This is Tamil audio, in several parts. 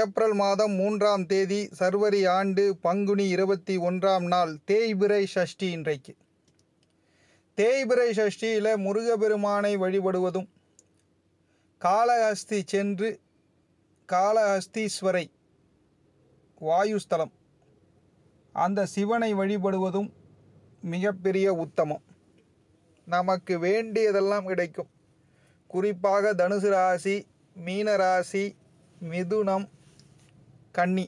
ஏப்ரல் மாதம் மூன்றாம் தேதி சர்வரி ஆண்டு பங்குனி இருபத்தி ஒன்றாம் நாள் தேய்பிரை சஷ்டி இன்றைக்கு தேய்பிரை சஷ்டியில் முருகபெருமானை வழிபடுவதும் காளஹஸ்தி சென்று காளஹஸ்தீஸ்வரை வாயுஸ்தலம் அந்த சிவனை வழிபடுவதும் மிகப்பெரிய உத்தமம் நமக்கு வேண்டியதெல்லாம் கிடைக்கும் குறிப்பாக தனுசு ராசி மீனராசி மிதுனம் கன்னி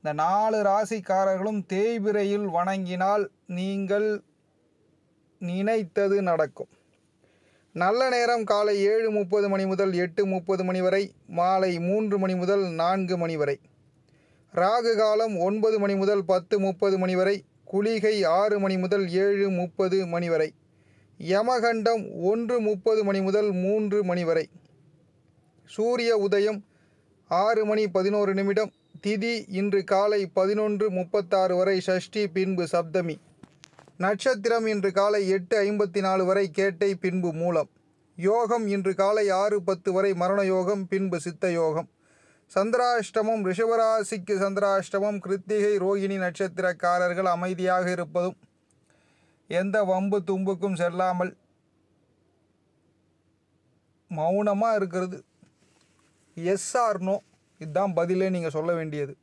இந்த நாலு ராசிக்காரர்களும் தேய்பிரையில் வணங்கினால் நீங்கள் நினைத்தது நடக்கும் நல்ல நேரம் காலை ஏழு முப்பது மணி முதல் எட்டு முப்பது மணி வரை மாலை மூன்று மணி முதல் நான்கு மணி வரை ராகு காலம் ஒன்பது மணி முதல் பத்து முப்பது மணி வரை குளிகை ஆறு மணி முதல் ஏழு முப்பது மணி வரை யமகண்டம் ஒன்று முப்பது மணி முதல் மூன்று மணி வரை சூரிய உதயம் ஆறு மணி பதினோரு நிமிடம் திதி இன்று காலை பதினொன்று முப்பத்தாறு வரை ஷஷ்டி பின்பு சப்தமி நட்சத்திரம் இன்று காலை எட்டு ஐம்பத்தி நாலு வரை கேட்டை பின்பு மூலம் யோகம் இன்று காலை ஆறு பத்து வரை மரண யோகம் பின்பு சித்த யோகம் சந்திராஷ்டமம் ரிஷபராசிக்கு சந்திராஷ்டமம் கிருத்திகை ரோகிணி நட்சத்திரக்காரர்கள் அமைதியாக இருப்பதும் எந்த வம்பு தும்புக்கும் செல்லாமல் மௌனமாக இருக்கிறது எஸ்ஆர்னோ இதுதான் பதிலே நீங்கள் சொல்ல வேண்டியது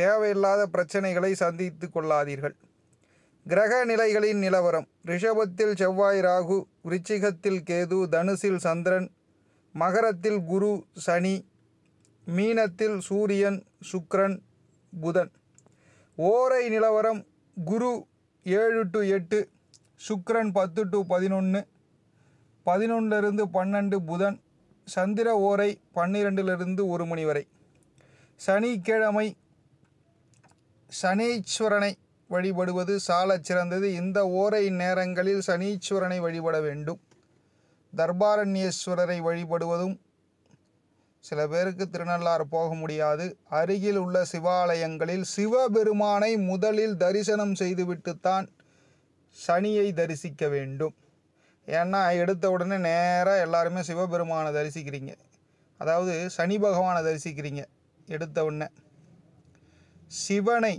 தேவையில்லாத பிரச்சனைகளை சந்தித்து கொள்ளாதீர்கள் கிரக நிலைகளின் நிலவரம் ரிஷபத்தில் செவ்வாய் ராகு ரிச்சிகத்தில் கேது தனுசில் சந்திரன் மகரத்தில் குரு சனி மீனத்தில் சூரியன் சுக்ரன் புதன் ஓரை நிலவரம் குரு ஏழு டு எட்டு சுக்ரன் பத்து டு பதினொன்று பதினொன்றிலிருந்து பன்னெண்டு புதன் சந்திர ஓரை பன்னிரெண்டிலிருந்து ஒரு மணி வரை சனிக்கிழமை சனீஸ்வரனை வழிபடுவது சாலச் சிறந்தது இந்த ஓரை நேரங்களில் சனீஸ்வரனை வழிபட வேண்டும் தர்பாரண்யேஸ்வரரை வழிபடுவதும் சில பேருக்கு திருநள்ளாறு போக முடியாது அருகில் உள்ள சிவாலயங்களில் சிவபெருமானை முதலில் தரிசனம் செய்துவிட்டுத்தான் சனியை தரிசிக்க வேண்டும் ஏன்னா எடுத்த உடனே நேராக எல்லாருமே சிவபெருமானை தரிசிக்கிறீங்க அதாவது சனி பகவானை தரிசிக்கிறீங்க எடுத்த உடனே சிவனை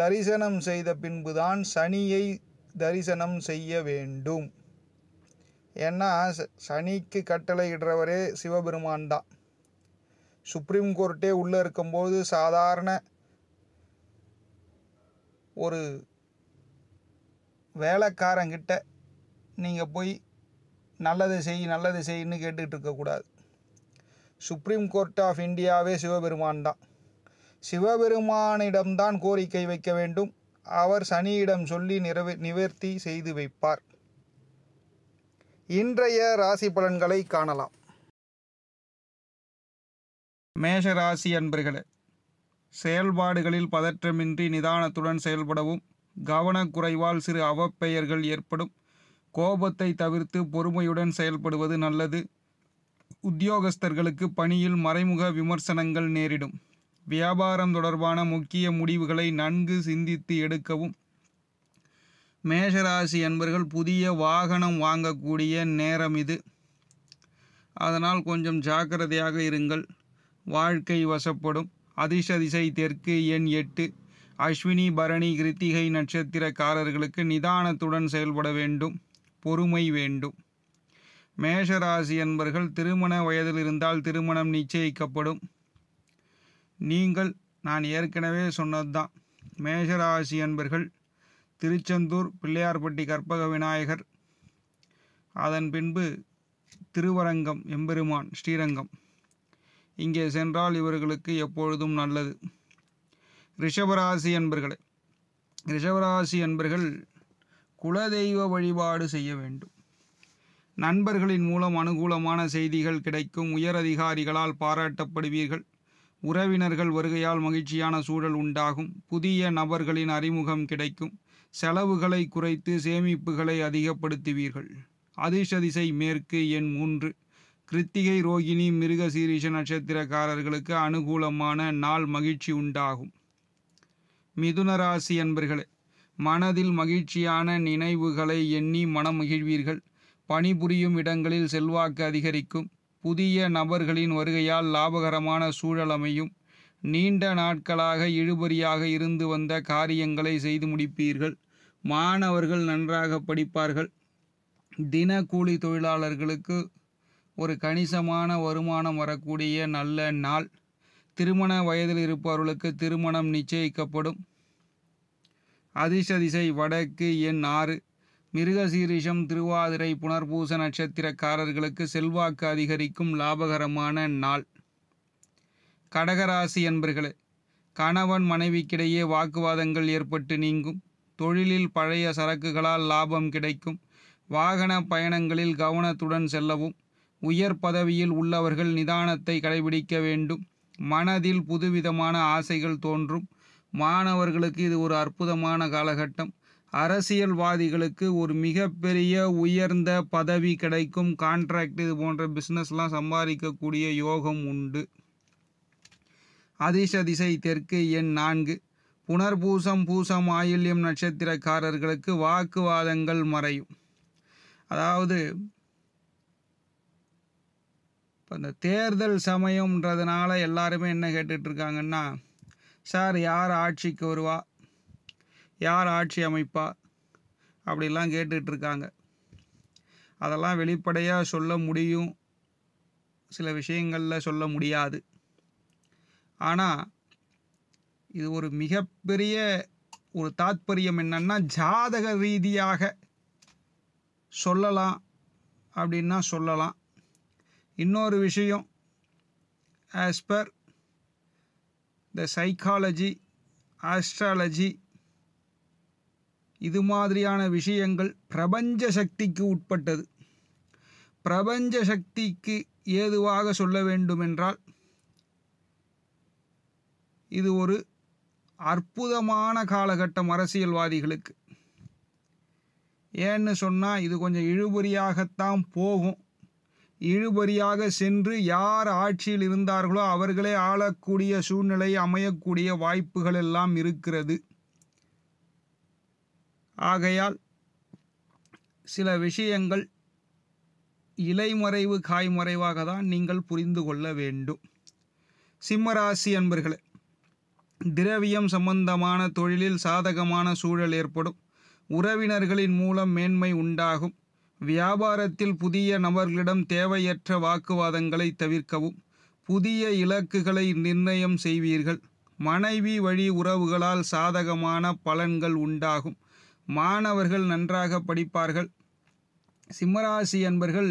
தரிசனம் செய்த பின்புதான் சனியை தரிசனம் செய்ய வேண்டும் ஏன்னா சனிக்கு இடுறவரே சிவபெருமான் தான் சுப்ரீம் கோர்ட்டே உள்ளே இருக்கும்போது சாதாரண ஒரு வேலைக்காரங்கிட்ட நீங்கள் போய் நல்லது செய் நல்லது செய்ன்னு கேட்டுக்கிட்டு இருக்கக்கூடாது சுப்ரீம் கோர்ட் ஆஃப் இந்தியாவே சிவபெருமான் தான் சிவபெருமானிடம்தான் கோரிக்கை வைக்க வேண்டும் அவர் சனியிடம் சொல்லி நிறைவே நிவர்த்தி செய்து வைப்பார் இன்றைய ராசி பலன்களை காணலாம் மேஷ ராசி அன்பர்களே செயல்பாடுகளில் பதற்றமின்றி நிதானத்துடன் செயல்படவும் கவனக்குறைவால் சிறு அவப்பெயர்கள் ஏற்படும் கோபத்தை தவிர்த்து பொறுமையுடன் செயல்படுவது நல்லது உத்தியோகஸ்தர்களுக்கு பணியில் மறைமுக விமர்சனங்கள் நேரிடும் வியாபாரம் தொடர்பான முக்கிய முடிவுகளை நன்கு சிந்தித்து எடுக்கவும் மேஷராசி அன்பர்கள் புதிய வாகனம் வாங்கக்கூடிய நேரம் இது அதனால் கொஞ்சம் ஜாக்கிரதையாக இருங்கள் வாழ்க்கை வசப்படும் அதிர்ஷ திசை தெற்கு எண் எட்டு அஸ்வினி பரணி கிருத்திகை நட்சத்திரக்காரர்களுக்கு நிதானத்துடன் செயல்பட வேண்டும் பொறுமை வேண்டும் மேஷராசி என்பர்கள் திருமண வயதில் இருந்தால் திருமணம் நிச்சயிக்கப்படும் நீங்கள் நான் ஏற்கனவே சொன்னது தான் மேஷராசி என்பர்கள் திருச்செந்தூர் பிள்ளையார்பட்டி கற்பக விநாயகர் அதன் பின்பு திருவரங்கம் எம்பெருமான் ஸ்ரீரங்கம் இங்கே சென்றால் இவர்களுக்கு எப்பொழுதும் நல்லது ரிஷபராசி என்பர்களே ரிஷபராசி என்பர்கள் குலதெய்வ வழிபாடு செய்ய வேண்டும் நண்பர்களின் மூலம் அனுகூலமான செய்திகள் கிடைக்கும் உயர் அதிகாரிகளால் பாராட்டப்படுவீர்கள் உறவினர்கள் வருகையால் மகிழ்ச்சியான சூழல் உண்டாகும் புதிய நபர்களின் அறிமுகம் கிடைக்கும் செலவுகளை குறைத்து சேமிப்புகளை அதிகப்படுத்துவீர்கள் அதிர்ஷதிசை மேற்கு எண் மூன்று கிருத்திகை ரோகிணி மிருக சீரிஷ நட்சத்திரக்காரர்களுக்கு அனுகூலமான நாள் மகிழ்ச்சி உண்டாகும் மிதுனராசி அன்பர்களே மனதில் மகிழ்ச்சியான நினைவுகளை எண்ணி மனம் மகிழ்வீர்கள் பணிபுரியும் இடங்களில் செல்வாக்கு அதிகரிக்கும் புதிய நபர்களின் வருகையால் லாபகரமான சூழல் அமையும் நீண்ட நாட்களாக இழுபறியாக இருந்து வந்த காரியங்களை செய்து முடிப்பீர்கள் மாணவர்கள் நன்றாக படிப்பார்கள் தினக்கூலி தொழிலாளர்களுக்கு ஒரு கணிசமான வருமானம் வரக்கூடிய நல்ல நாள் திருமண வயதில் இருப்பவர்களுக்கு திருமணம் நிச்சயிக்கப்படும் அதிர்ஷ்ட திசை வடக்கு எண் ஆறு மிருகசீரிஷம் திருவாதிரை புனர்பூச நட்சத்திரக்காரர்களுக்கு செல்வாக்கு அதிகரிக்கும் லாபகரமான நாள் கடகராசி என்பர்களே கணவன் மனைவிக்கிடையே வாக்குவாதங்கள் ஏற்பட்டு நீங்கும் தொழிலில் பழைய சரக்குகளால் லாபம் கிடைக்கும் வாகன பயணங்களில் கவனத்துடன் செல்லவும் உயர் பதவியில் உள்ளவர்கள் நிதானத்தை கடைபிடிக்க வேண்டும் மனதில் புதுவிதமான ஆசைகள் தோன்றும் மாணவர்களுக்கு இது ஒரு அற்புதமான காலகட்டம் அரசியல்வாதிகளுக்கு ஒரு மிகப்பெரிய உயர்ந்த பதவி கிடைக்கும் கான்ட்ராக்ட் இது போன்ற பிஸ்னஸ்லாம் சம்பாதிக்கக்கூடிய யோகம் உண்டு அதிச திசை தெற்கு எண் நான்கு புனர்பூசம் பூசம் ஆயில்யம் நட்சத்திரக்காரர்களுக்கு வாக்குவாதங்கள் மறையும் அதாவது இப்போ இந்த தேர்தல் சமயம்ன்றதுனால எல்லாருமே என்ன கேட்டுட்ருக்காங்கன்னா சார் யார் ஆட்சிக்கு வருவா யார் ஆட்சி அமைப்பா அப்படிலாம் கேட்டுட்ருக்காங்க அதெல்லாம் வெளிப்படையாக சொல்ல முடியும் சில விஷயங்களில் சொல்ல முடியாது ஆனால் இது ஒரு மிகப்பெரிய ஒரு தாத்பரியம் என்னென்னா ஜாதக ரீதியாக சொல்லலாம் அப்படின்னா சொல்லலாம் இன்னொரு விஷயம் ஆஸ் பர் இந்த சைக்காலஜி ஆஸ்ட்ராலஜி இது மாதிரியான விஷயங்கள் பிரபஞ்ச சக்திக்கு உட்பட்டது பிரபஞ்ச சக்திக்கு ஏதுவாக சொல்ல வேண்டுமென்றால் இது ஒரு அற்புதமான காலகட்டம் அரசியல்வாதிகளுக்கு ஏன்னு சொன்னால் இது கொஞ்சம் இழுபறியாகத்தான் போகும் இழுபறியாக சென்று யார் ஆட்சியில் இருந்தார்களோ அவர்களே ஆளக்கூடிய சூழ்நிலை அமையக்கூடிய வாய்ப்புகள் எல்லாம் இருக்கிறது ஆகையால் சில விஷயங்கள் இலைமறைவு காய்மறைவாக தான் நீங்கள் புரிந்து கொள்ள வேண்டும் சிம்மராசி அன்பர்களே திரவியம் சம்பந்தமான தொழிலில் சாதகமான சூழல் ஏற்படும் உறவினர்களின் மூலம் மேன்மை உண்டாகும் வியாபாரத்தில் புதிய நபர்களிடம் தேவையற்ற வாக்குவாதங்களை தவிர்க்கவும் புதிய இலக்குகளை நிர்ணயம் செய்வீர்கள் மனைவி வழி உறவுகளால் சாதகமான பலன்கள் உண்டாகும் மாணவர்கள் நன்றாக படிப்பார்கள் சிம்மராசி என்பர்கள்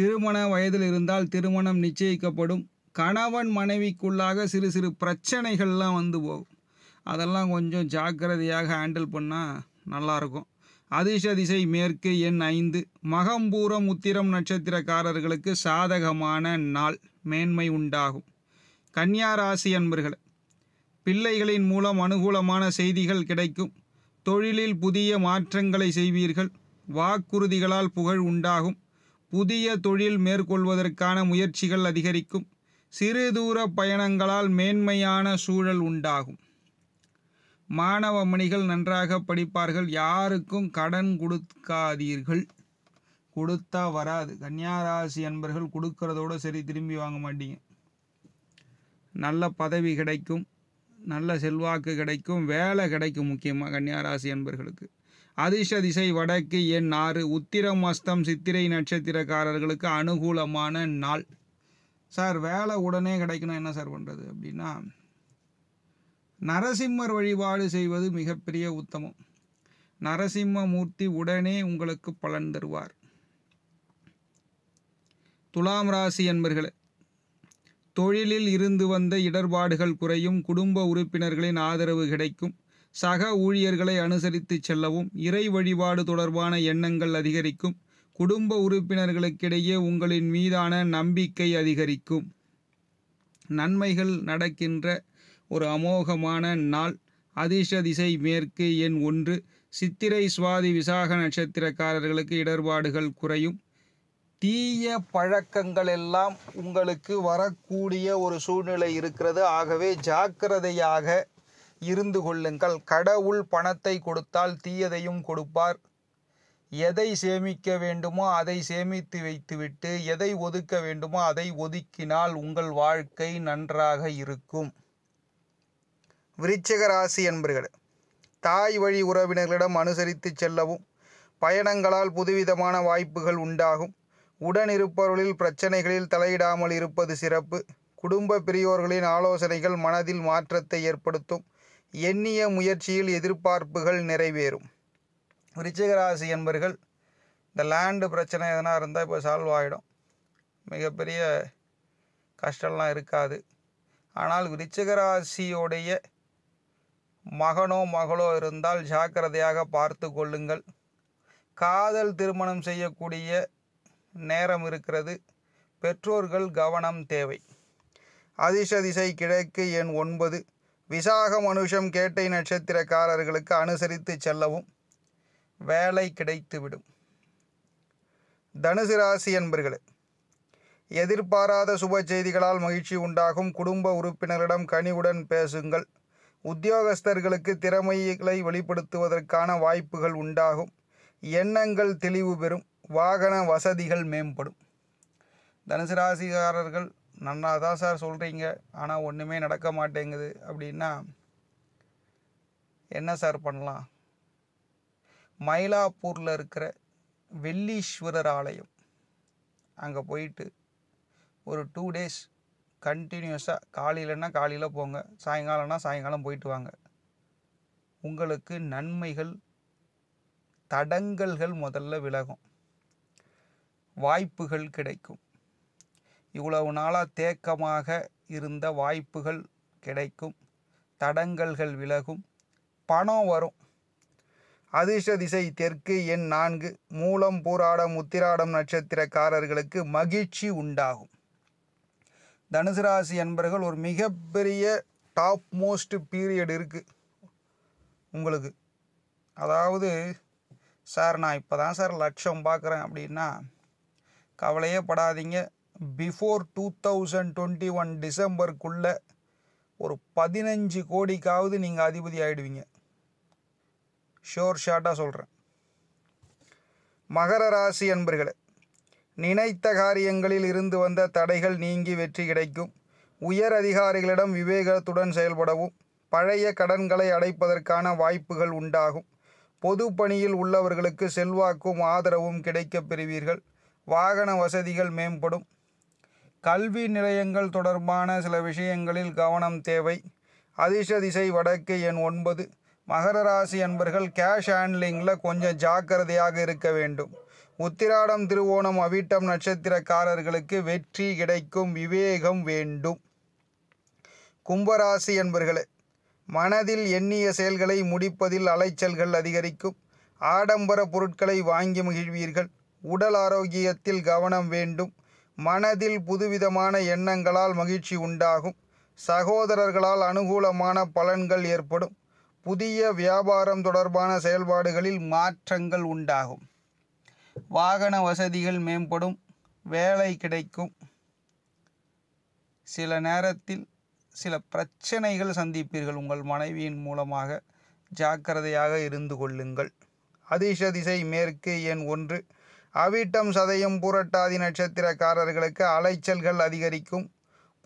திருமண வயதில் இருந்தால் திருமணம் நிச்சயிக்கப்படும் கணவன் மனைவிக்குள்ளாக சிறு சிறு பிரச்சனைகள்லாம் வந்து போகும் அதெல்லாம் கொஞ்சம் ஜாக்கிரதையாக ஹேண்டில் பண்ணால் நல்லாயிருக்கும் அதிர்ஷ திசை மேற்கு எண் ஐந்து மகம்பூரம் உத்திரம் நட்சத்திரக்காரர்களுக்கு சாதகமான நாள் மேன்மை உண்டாகும் கன்னியா ராசி அன்பர்கள் பிள்ளைகளின் மூலம் அனுகூலமான செய்திகள் கிடைக்கும் தொழிலில் புதிய மாற்றங்களை செய்வீர்கள் வாக்குறுதிகளால் புகழ் உண்டாகும் புதிய தொழில் மேற்கொள்வதற்கான முயற்சிகள் அதிகரிக்கும் சிறு தூர பயணங்களால் மேன்மையான சூழல் உண்டாகும் மாணவ மணிகள் நன்றாக படிப்பார்கள் யாருக்கும் கடன் கொடுக்காதீர்கள் கொடுத்தா வராது கன்னியாராசி அன்பர்கள் கொடுக்கறதோடு சரி திரும்பி வாங்க மாட்டீங்க நல்ல பதவி கிடைக்கும் நல்ல செல்வாக்கு கிடைக்கும் வேலை கிடைக்கும் முக்கியமாக கன்னியாராசி அன்பர்களுக்கு அதிர்ஷ திசை வடக்கு எண் ஆறு உத்திரம் அஸ்தம் சித்திரை நட்சத்திரக்காரர்களுக்கு அனுகூலமான நாள் சார் வேலை உடனே கிடைக்கணும் என்ன சார் பண்ணுறது அப்படின்னா நரசிம்மர் வழிபாடு செய்வது மிகப்பெரிய உத்தமம் நரசிம்ம மூர்த்தி உடனே உங்களுக்கு பலன் தருவார் துலாம் ராசி என்பர்களே தொழிலில் இருந்து வந்த இடர்பாடுகள் குறையும் குடும்ப உறுப்பினர்களின் ஆதரவு கிடைக்கும் சக ஊழியர்களை அனுசரித்து செல்லவும் இறை வழிபாடு தொடர்பான எண்ணங்கள் அதிகரிக்கும் குடும்ப உறுப்பினர்களுக்கிடையே உங்களின் மீதான நம்பிக்கை அதிகரிக்கும் நன்மைகள் நடக்கின்ற ஒரு அமோகமான நாள் அதிர்ஷ திசை மேற்கு எண் ஒன்று சித்திரை சுவாதி விசாக நட்சத்திரக்காரர்களுக்கு இடர்பாடுகள் குறையும் தீய பழக்கங்கள் எல்லாம் உங்களுக்கு வரக்கூடிய ஒரு சூழ்நிலை இருக்கிறது ஆகவே ஜாக்கிரதையாக இருந்து கொள்ளுங்கள் கடவுள் பணத்தை கொடுத்தால் தீயதையும் கொடுப்பார் எதை சேமிக்க வேண்டுமோ அதை சேமித்து வைத்துவிட்டு எதை ஒதுக்க வேண்டுமோ அதை ஒதுக்கினால் உங்கள் வாழ்க்கை நன்றாக இருக்கும் விருச்சிக ராசி என்பர்கள் தாய் வழி உறவினர்களிடம் அனுசரித்து செல்லவும் பயணங்களால் புதுவிதமான வாய்ப்புகள் உண்டாகும் உடன் இருப்பவர்களில் பிரச்சனைகளில் தலையிடாமல் இருப்பது சிறப்பு குடும்ப பெரியோர்களின் ஆலோசனைகள் மனதில் மாற்றத்தை ஏற்படுத்தும் எண்ணிய முயற்சியில் எதிர்பார்ப்புகள் நிறைவேறும் விருச்சிகராசி என்பர்கள் இந்த லேண்டு பிரச்சனை எதனா இருந்தால் இப்போ சால்வ் ஆகிடும் மிகப்பெரிய கஷ்டம்லாம் இருக்காது ஆனால் விருச்சிகராசியோடைய மகனோ மகளோ இருந்தால் ஜாக்கிரதையாக பார்த்து கொள்ளுங்கள் காதல் திருமணம் செய்யக்கூடிய நேரம் இருக்கிறது பெற்றோர்கள் கவனம் தேவை அதிர்ஷ திசை கிழக்கு எண் ஒன்பது விசாக மனுஷம் கேட்டை நட்சத்திரக்காரர்களுக்கு அனுசரித்து செல்லவும் வேலை கிடைத்துவிடும் தனுசு ராசி என்பர்களே எதிர்பாராத சுப செய்திகளால் மகிழ்ச்சி உண்டாகும் குடும்ப உறுப்பினரிடம் கனிவுடன் பேசுங்கள் உத்தியோகஸ்தர்களுக்கு திறமைகளை வெளிப்படுத்துவதற்கான வாய்ப்புகள் உண்டாகும் எண்ணங்கள் தெளிவு பெறும் வாகன வசதிகள் மேம்படும் தனுசு ராசிக்காரர்கள் நன்னா தான் சார் சொல்கிறீங்க ஆனால் ஒன்றுமே நடக்க மாட்டேங்குது அப்படின்னா என்ன சார் பண்ணலாம் மயிலாப்பூரில் இருக்கிற வெள்ளீஸ்வரர் ஆலயம் அங்கே போயிட்டு ஒரு டூ டேஸ் கண்டினியூஸாக காலையிலன்னா காலையில் போங்க சாயங்காலம்னா சாயங்காலம் போயிட்டு வாங்க உங்களுக்கு நன்மைகள் தடங்கல்கள் முதல்ல விலகும் வாய்ப்புகள் கிடைக்கும் இவ்வளவு நாளாக தேக்கமாக இருந்த வாய்ப்புகள் கிடைக்கும் தடங்கல்கள் விலகும் பணம் வரும் அதிர்ஷ்ட திசை தெற்கு எண் நான்கு மூலம் பூராடம் உத்திராடம் நட்சத்திரக்காரர்களுக்கு மகிழ்ச்சி உண்டாகும் தனுசு ராசி என்பர்கள் ஒரு மிகப்பெரிய டாப் மோஸ்ட் பீரியட் இருக்குது உங்களுக்கு அதாவது சார் நான் இப்போ தான் சார் லட்சம் பார்க்குறேன் அப்படின்னா கவலையே படாதீங்க before two thousand twenty one டிசம்பருக்குள்ளே ஒரு பதினஞ்சு கோடிக்காவது நீங்கள் அதிபதி ஆகிடுவீங்க ஷோர் ஷார்ட்டாக சொல்கிறேன் மகர ராசி என்பர்களே நினைத்த காரியங்களில் இருந்து வந்த தடைகள் நீங்கி வெற்றி கிடைக்கும் உயர் அதிகாரிகளிடம் விவேகத்துடன் செயல்படவும் பழைய கடன்களை அடைப்பதற்கான வாய்ப்புகள் உண்டாகும் பொது பணியில் உள்ளவர்களுக்கு செல்வாக்கும் ஆதரவும் கிடைக்கப் பெறுவீர்கள் வாகன வசதிகள் மேம்படும் கல்வி நிலையங்கள் தொடர்பான சில விஷயங்களில் கவனம் தேவை அதிர்ஷ திசை வடக்கு எண் ஒன்பது மகர ராசி அன்பர்கள் கேஷ் ஹேண்ட்லிங்கில் கொஞ்சம் ஜாக்கிரதையாக இருக்க வேண்டும் உத்திராடம் திருவோணம் அவிட்டம் நட்சத்திரக்காரர்களுக்கு வெற்றி கிடைக்கும் விவேகம் வேண்டும் கும்பராசி என்பர்களே மனதில் எண்ணிய செயல்களை முடிப்பதில் அலைச்சல்கள் அதிகரிக்கும் ஆடம்பர பொருட்களை வாங்கி மகிழ்வீர்கள் உடல் ஆரோக்கியத்தில் கவனம் வேண்டும் மனதில் புதுவிதமான எண்ணங்களால் மகிழ்ச்சி உண்டாகும் சகோதரர்களால் அனுகூலமான பலன்கள் ஏற்படும் புதிய வியாபாரம் தொடர்பான செயல்பாடுகளில் மாற்றங்கள் உண்டாகும் வாகன வசதிகள் மேம்படும் வேலை கிடைக்கும் சில நேரத்தில் சில பிரச்சனைகள் சந்திப்பீர்கள் உங்கள் மனைவியின் மூலமாக ஜாக்கிரதையாக இருந்து கொள்ளுங்கள் அதிர்ஷ திசை மேற்கு எண் ஒன்று அவிட்டம் சதயம் புரட்டாதி நட்சத்திரக்காரர்களுக்கு அலைச்சல்கள் அதிகரிக்கும்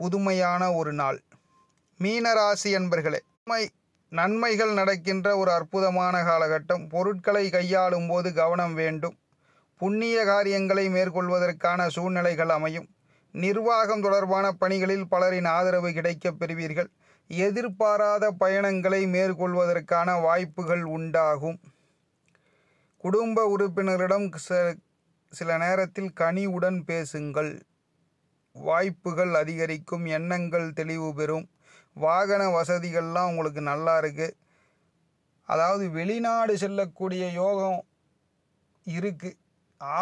புதுமையான ஒரு நாள் மீனராசி என்பர்களே உண்மை நன்மைகள் நடக்கின்ற ஒரு அற்புதமான காலகட்டம் பொருட்களை கையாளும் போது கவனம் வேண்டும் புண்ணிய காரியங்களை மேற்கொள்வதற்கான சூழ்நிலைகள் அமையும் நிர்வாகம் தொடர்பான பணிகளில் பலரின் ஆதரவு கிடைக்கப் பெறுவீர்கள் எதிர்பாராத பயணங்களை மேற்கொள்வதற்கான வாய்ப்புகள் உண்டாகும் குடும்ப உறுப்பினரிடம் சில நேரத்தில் கனிவுடன் பேசுங்கள் வாய்ப்புகள் அதிகரிக்கும் எண்ணங்கள் தெளிவு பெறும் வாகன வசதிகள்லாம் உங்களுக்கு நல்லா இருக்குது அதாவது வெளிநாடு செல்லக்கூடிய யோகம் இருக்குது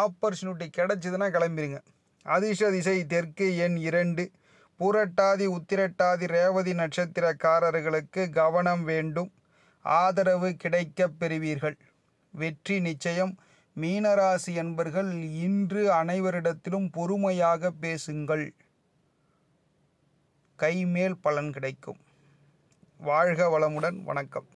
ஆப்பர்ச்சுனிட்டி கிடச்சிதுன்னா கிளம்பிடுங்க அதிர்ஷ திசை தெற்கு எண் இரண்டு புரட்டாதி உத்திரட்டாதி ரேவதி நட்சத்திரக்காரர்களுக்கு கவனம் வேண்டும் ஆதரவு கிடைக்கப் பெறுவீர்கள் வெற்றி நிச்சயம் மீனராசி என்பர்கள் இன்று அனைவரிடத்திலும் பொறுமையாக பேசுங்கள் கைமேல் பலன் கிடைக்கும் வாழ்க வளமுடன் வணக்கம்